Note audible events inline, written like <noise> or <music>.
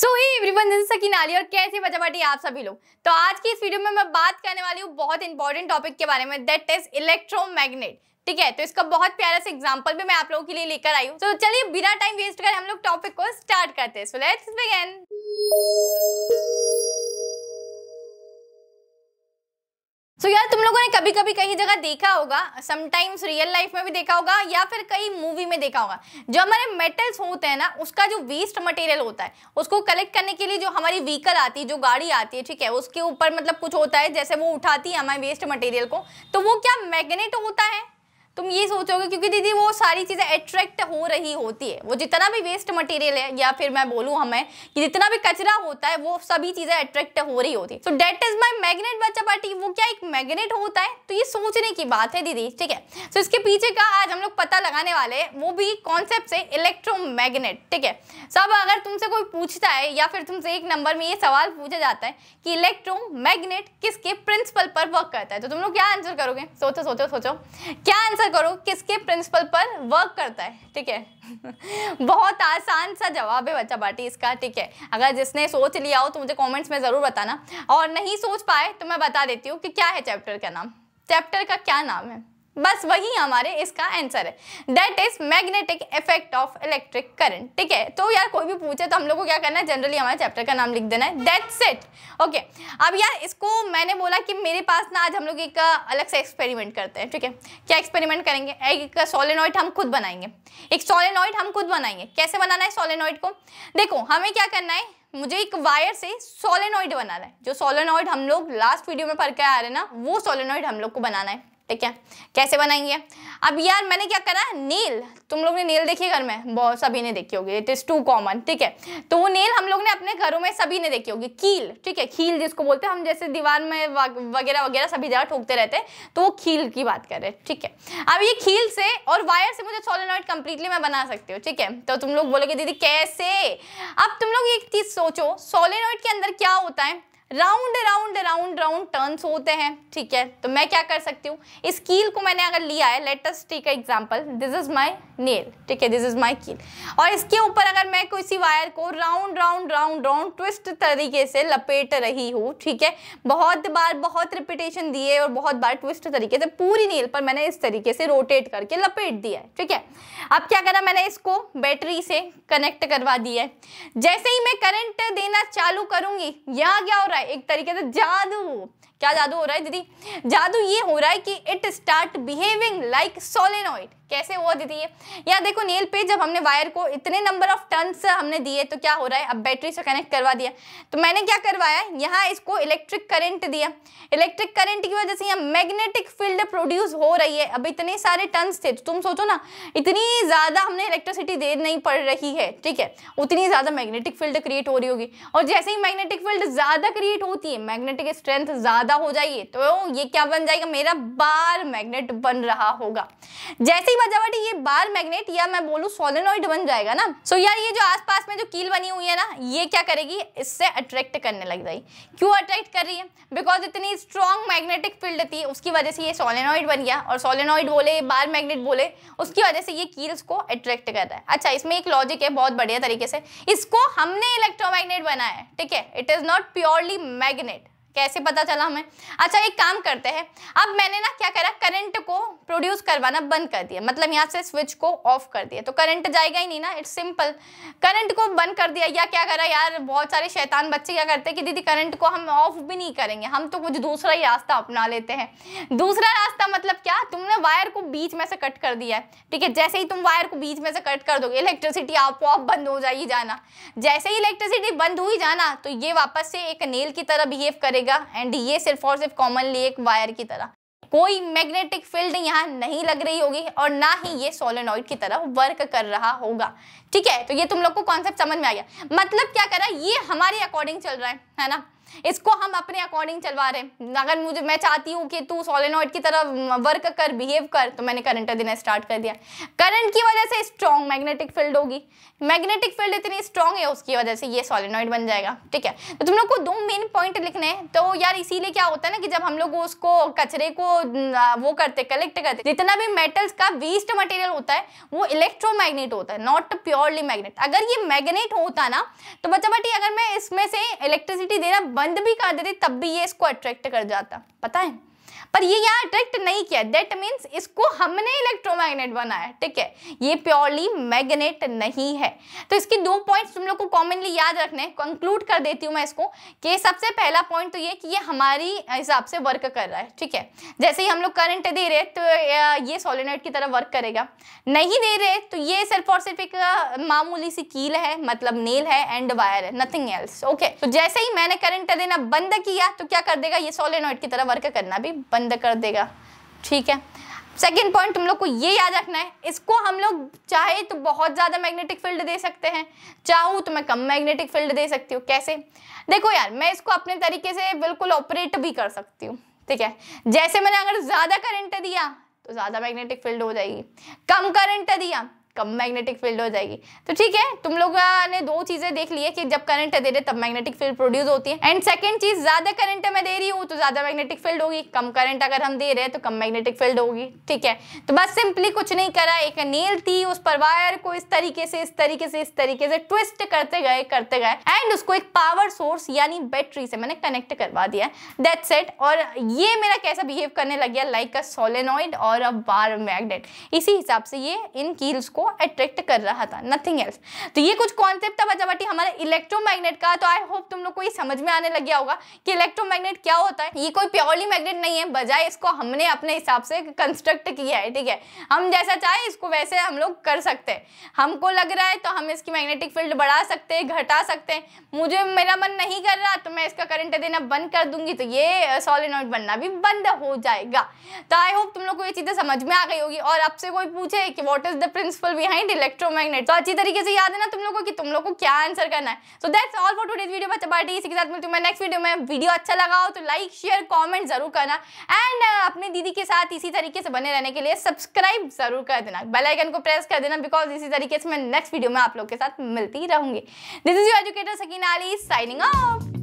so everyone सकी नाली और कैसे बचा पाटी आप सभी लोग तो आज की इस वीडियो में मैं बात करने वाली हूँ बहुत इंपॉर्टेंट टॉपिक के बारे में दैट इज इलेक्ट्रोमैग्नेट ठीक है तो इसका बहुत प्यारा सा एग्जांपल भी मैं आप लोगों के लिए लेकर आई हूँ तो चलिए बिना टाइम वेस्ट कर हम लोग टॉपिक को स्टार्ट करते हैं so let's begin so so, यार तुम लोगों ने कभी कभी कहीं जगह देखा होगा समटाइम्स रियल लाइफ में भी देखा होगा या फिर कई मूवी में देखा होगा जो हमारे मेटल्स होते हैं ना उसका जो वेस्ट मटेरियल होता है उसको कलेक्ट करने के लिए जो हमारी व्हीकल आती है जो गाड़ी आती है ठीक है उसके ऊपर मतलब कुछ होता है जैसे वो उठाती है हमारे वेस्ट मटेरियल को तो वो क्या मैग्नेट होता है तुम ये सोचोगे क्योंकि दीदी वो सारी चीज़ें अट्रैक्ट हो रही होती है वो जितना भी वेस्ट मटेरियल है या फिर मैं बोलूँ हमें कि जितना भी कचरा होता है वो सभी चीज़ें अट्रैक्ट हो रही होती है so that is my magnet बच्चा पार्टी वो क्या एक मैग्नेट होता है तो ये सोचने की बात है दीदी ठीक है सो so, इसके पीछे का आज हम लोग पता लगाने वाले हैं वो भी कॉन्सेप्ट से इलेक्ट्रो ठीक है सब अगर तुमसे कोई पूछता है या फिर तुमसे एक नंबर में ये सवाल पूछा जाता है कि इलेक्ट्रोमैग्नेट किसके प्रिंसिपल पर वर्क करता है तो तुम लोग क्या आंसर करोगे सोचो सोचो सोचो क्या आंसर आंसर करो किसके प्रिंसिपल पर वर्क करता है ठीक है <laughs> बहुत आसान सा जवाब है बच्चा बाटी इसका ठीक है अगर जिसने सोच लिया हो तो मुझे कमेंट्स में ज़रूर बताना और नहीं सोच पाए तो मैं बता देती हूँ कि क्या है चैप्टर का नाम चैप्टर का क्या नाम है बस वही हमारे इसका आंसर है that is magnetic effect of electric current ठीक है तो यार कोई भी पूछे तो हम लोग को क्या करना है जनरली हमारे चैप्टर का नाम लिख देना है दैट्स इट ओके अब यार इसको मैंने बोला कि मेरे पास ना आज हम लोग एक अलग से एक्सपेरिमेंट करते हैं ठीक है क्या एक्सपेरिमेंट करेंगे एक सोलिनॉइड हम खुद बनाएंगे एक सोलिनॉइड हम खुद बनाएंगे कैसे बनाना है सोलिनॉइड को देखो हमें क्या करना है मुझे एक वायर से सोलेनॉइड बनाना है जो सोलेनॉइड हम लोग लास्ट वीडियो में पढ़ के आ रहे हैं ना वो सोलेनॉइड हम लोग को बनाना है ठीक है कैसे बनाएंगे अब यार मैंने क्या करा नील तुम लोग ने नील देखी घर में बहुत सभी ने देखी होगी इट इज़ टू कॉमन ठीक है तो वो नील हम लोग ने अपने घरों में सभी ने देखी होगी कील ठीक है खील जिसको बोलते हैं हम जैसे दीवार में वगैरह वगैरह सभी जगह ठोकते रहते हैं तो वो खील की बात कर रहे हैं ठीक है अब ये खील से और वायर से मुझे सोलोनॉइड कंप्लीटली मैं बना सकती हूँ ठीक है तो तुम लोग बोलोगे दीदी कैसे अब तुम लोग एक चीज़ सोचो सोलेनॉइड के अंदर क्या होता है round round round round turns होते हैं ठीक है तो मैं क्या कर सकती हूँ इस कील को मैंने अगर लिया है let's take a example this is my nail ठीक है दिस इज माई कील और इसके ऊपर अगर मैं किसी वायर को round round round round twist तरीके से लपेट रही हूँ ठीक है बहुत बार बहुत रिपीटेशन दिए और बहुत बार ट्विस्ट तरीके से पूरी नेल पर मैंने इस तरीके से रोटेट करके लपेट दिया है ठीक है अब क्या करा मैंने इसको बैटरी से कनेक्ट करवा दिया है जैसे ही मैं करंट देना चालू करूंगी यहाँ क्या हो रहा है है एक तरीके से जादू क्या जादू हो रहा है दीदी जादू ये हो रहा है कि it start behaving like solenoid कैसे हुआ दीदी ये या देखो नेल पे जब हमने वायर को इतने नंबर ऑफ टर्न्स हमने दिए तो क्या हो रहा है अब बैटरी से कनेक्ट करवा दिया तो मैंने क्या करवाया यहाँ इसको इलेक्ट्रिक करंट दिया इलेक्ट्रिक करंट की वजह से यहाँ मैग्नेटिक फील्ड प्रोड्यूस हो रही है अब इतने सारे टर्न्स थे तो तुम सोचो ना इतनी ज़्यादा हमने इलेक्ट्रिसिटी देर नहीं पड़ रही है ठीक है उतनी ज़्यादा मैग्नेटिक फील्ड क्रिएट हो रही होगी और जैसे ही मैग्नेटिक फील्ड ज़्यादा क्रिएट हीट होती है मैग्नेटिक स्ट्रेंथ ज़्यादा हो जाइए तो ये क्या बन जाएगा मेरा बार मैग्नेट बन रहा होगा जैसे ही बजावट ये बार मैग्नेट या मैं बोलूँ सोलिनोइड बन जाएगा ना सो यार ये जो आसपास में जो कील बनी हुई है ना ये क्या करेगी इससे अट्रैक्ट करने लग जाएगी क्यों अट्रैक्ट कर रही है बिकॉज इतनी स्ट्रॉन्ग मैग्नेटिक फील्ड थी उसकी वजह से ये सोलेनॉइड बन गया और सोलेनॉइड बोले बार मैग्नेट बोले उसकी वजह से ये कील्स को अट्रैक्ट कर रहा है अच्छा इसमें एक लॉजिक है बहुत बढ़िया तरीके से इसको हमने इलेक्ट्रोमैग्नेट बनाया है ठीक है it is not purely magnet कैसे पता चला हमें अच्छा एक काम करते हैं अब मैंने ना क्या करा करंट को प्रोड्यूस करवाना बंद कर दिया मतलब यहाँ से स्विच को ऑफ कर दिया तो करंट जाएगा ही नहीं ना इट्स सिंपल करंट को बंद कर दिया या क्या करा यार बहुत सारे शैतान बच्चे क्या करते हैं कि दीदी करंट को हम ऑफ भी नहीं करेंगे हम तो कुछ दूसरा ही रास्ता अपना लेते हैं दूसरा रास्ता मतलब क्या तुमने वायर को बीच में से कट कर दिया है ठीक है जैसे ही तुम वायर को बीच में से कट कर दोगे इलेक्ट्रिसिटी आपको आप बंद हो जाएगी जाना जैसे ही इलेक्ट्रिसिटी बंद हुई जाना तो ये वापस से एक नेल की तरह बिहेव करेगी करेगा एंड ये सिर्फ और सिर्फ कॉमनली एक वायर की तरह कोई मैग्नेटिक फील्ड यहाँ नहीं लग रही होगी और ना ही ये सोलेनॉइड की तरह वर्क कर रहा होगा ठीक है तो ये तुम लोग को कॉन्सेप्ट समझ में आ गया मतलब क्या करा ये हमारे अकॉर्डिंग चल रहा है है ना इसको हम अपने अकॉर्डिंग चलवा रहे हैं अगर मुझे मैं चाहती हूँ कि तू सोलेनोइड की तरह वर्क कर बिहेव कर तो मैंने करंट देना स्टार्ट कर दिया करंट की वजह से स्ट्रॉन्ग मैग्नेटिक फील्ड होगी मैग्नेटिक फील्ड इतनी स्ट्रॉन्ग है उसकी वजह से ये सोलेनोइड बन जाएगा ठीक है तो तुम लोग को दो मेन पॉइंट लिखने हैं तो यार इसीलिए क्या होता है ना कि जब हम लोग उसको कचरे को वो करते कलेक्ट करते जितना भी मेटल्स का वेस्ट मटेरियल होता है वो इलेक्ट्रोमैग्नेट होता है नॉट प्योरली मैग्नेट अगर ये मैग्नेट होता ना तो बच्चा बटी अगर मैं इसमें से इलेक्ट्रिसिटी देना बंद भी कर देती तब भी ये इसको अट्रैक्ट कर जाता पता है पर ये यहाँ अट्रैक्ट नहीं किया दैट मीन्स इसको हमने इलेक्ट्रोमैग्नेट बनाया ठीक है ये प्योरली मैग्नेट नहीं है तो इसके दो पॉइंट्स तुम लोग को कॉमनली याद रखने कंक्लूड कर देती हूँ मैं इसको कि सबसे पहला पॉइंट तो ये कि ये हमारी हिसाब से वर्क कर रहा है ठीक है जैसे ही हम लोग करंट दे रहे तो ये सोलिनाइट की तरह वर्क करेगा नहीं दे रहे तो ये सिर्फ और सिर्फ एक मामूली सी कील है मतलब नेल है एंड वायर है नथिंग एल्स ओके तो जैसे ही मैंने करंट देना बंद किया तो क्या कर देगा ये सोलिनाइट की तरह वर्क करना भी बंद बंद कर देगा ठीक है सेकेंड पॉइंट तुम लोग को ये याद रखना है इसको हम लोग चाहे तो बहुत ज़्यादा मैग्नेटिक फील्ड दे सकते हैं चाहूँ तो मैं कम मैग्नेटिक फील्ड दे सकती हूँ कैसे देखो यार मैं इसको अपने तरीके से बिल्कुल ऑपरेट भी कर सकती हूँ ठीक है जैसे मैंने अगर ज़्यादा करंट दिया तो ज़्यादा मैग्नेटिक फील्ड हो जाएगी कम करंट दिया कम मैग्नेटिक फील्ड हो जाएगी तो ठीक है तुम लोगों ने दो चीज़ें देख ली है कि जब करंट दे रहे तब मैग्नेटिक फील्ड प्रोड्यूस होती है एंड सेकंड चीज़ ज़्यादा करंट मैं दे रही हूँ तो ज़्यादा मैग्नेटिक फील्ड होगी कम करंट अगर हम दे रहे हैं तो कम मैग्नेटिक फील्ड होगी ठीक है तो बस सिंपली कुछ नहीं करा एक नील थी उस पर वायर को इस तरीके से इस तरीके से इस तरीके से ट्विस्ट करते गए करते गए एंड उसको एक पावर सोर्स यानी बैटरी से मैंने कनेक्ट करवा दिया दैट सेट और ये मेरा कैसा बिहेव करने लग गया लाइक अ सोलेनॉइड और अ बार मैग्नेट इसी हिसाब से ये इन कील्स को अट्रैक्ट कर रहा था नथिंग एल्स तो ये कुछ कॉन्सेप्ट था बचाबाटी हमारे इलेक्ट्रोमैग्नेट का तो आई होप तुम लोग को ये समझ में आने लग गया होगा कि इलेक्ट्रोमैग्नेट क्या होता है ये कोई प्योरली मैग्नेट नहीं है बजाय इसको हमने अपने हिसाब से कंस्ट्रक्ट किया है ठीक है हम जैसा चाहे इसको वैसे हम लोग कर सकते हैं हमको लग रहा है तो हम इसकी मैग्नेटिक फील्ड बढ़ा सकते हैं घटा सकते हैं मुझे मेरा मन नहीं कर रहा तो मैं इसका करंट देना बंद कर दूंगी तो ये सॉलिनॉइड बनना भी बंद हो जाएगा तो आई होप तुम लोग को ये चीज़ें समझ में आ गई होगी और आपसे कोई पूछे कि what is the principle people behind electromagnet तो अच्छी तरीके से याद है ना तुम लोगों कि तुम लोग को क्या आंसर करना है so that's all for today's video बच्चा पार्टी इसी के साथ मिलती हूँ मैं नेक्स्ट वीडियो में वीडियो अच्छा लगा हो तो लाइक शेयर कॉमेंट जरूर करना एंड uh, अपने दीदी के साथ इसी तरीके से बने रहने के लिए सब्सक्राइब जरूर कर देना बेलाइकन को प्रेस कर देना बिकॉज इसी तरीके से मैं नेक्स्ट वीडियो में आप लोग के साथ मिलती रहूंगी this is your educator Sakeen Ali signing of